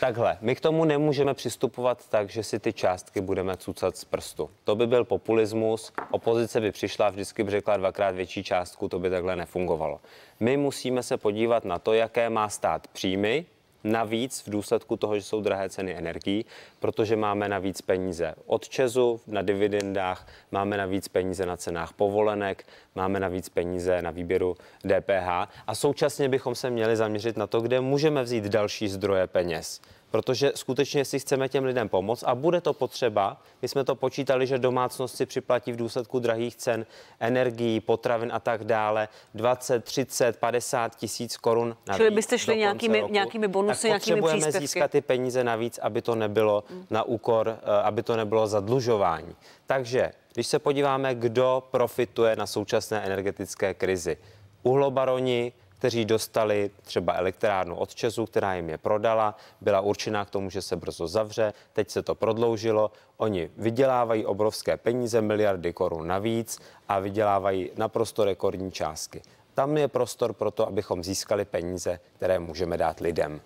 Takhle, my k tomu nemůžeme přistupovat tak, že si ty částky budeme cucat z prstu. To by byl populismus, opozice by přišla a vždycky by řekla dvakrát větší částku, to by takhle nefungovalo. My musíme se podívat na to, jaké má stát příjmy, Navíc v důsledku toho, že jsou drahé ceny energií, protože máme navíc peníze od Česu na dividendách, máme navíc peníze na cenách povolenek, máme navíc peníze na výběru DPH a současně bychom se měli zaměřit na to, kde můžeme vzít další zdroje peněz. Protože skutečně si chceme těm lidem pomoct a bude to potřeba. My jsme to počítali, že domácnosti připlatí v důsledku drahých cen energií, potravin a tak dále 20, 30, 50 tisíc korun navíc. Čili byste šli nějakými, nějakými bonusy, tak nějakými potřebujeme příspěvky. získat ty peníze navíc, aby to nebylo hmm. na úkor, eh, aby to nebylo zadlužování. Takže když se podíváme, kdo profituje na současné energetické krizi. Uhlobaroni, kteří dostali třeba elektrárnu od Česu, která jim je prodala, byla určená k tomu, že se brzo zavře, teď se to prodloužilo, oni vydělávají obrovské peníze, miliardy korun navíc a vydělávají naprosto rekordní částky. Tam je prostor pro to, abychom získali peníze, které můžeme dát lidem.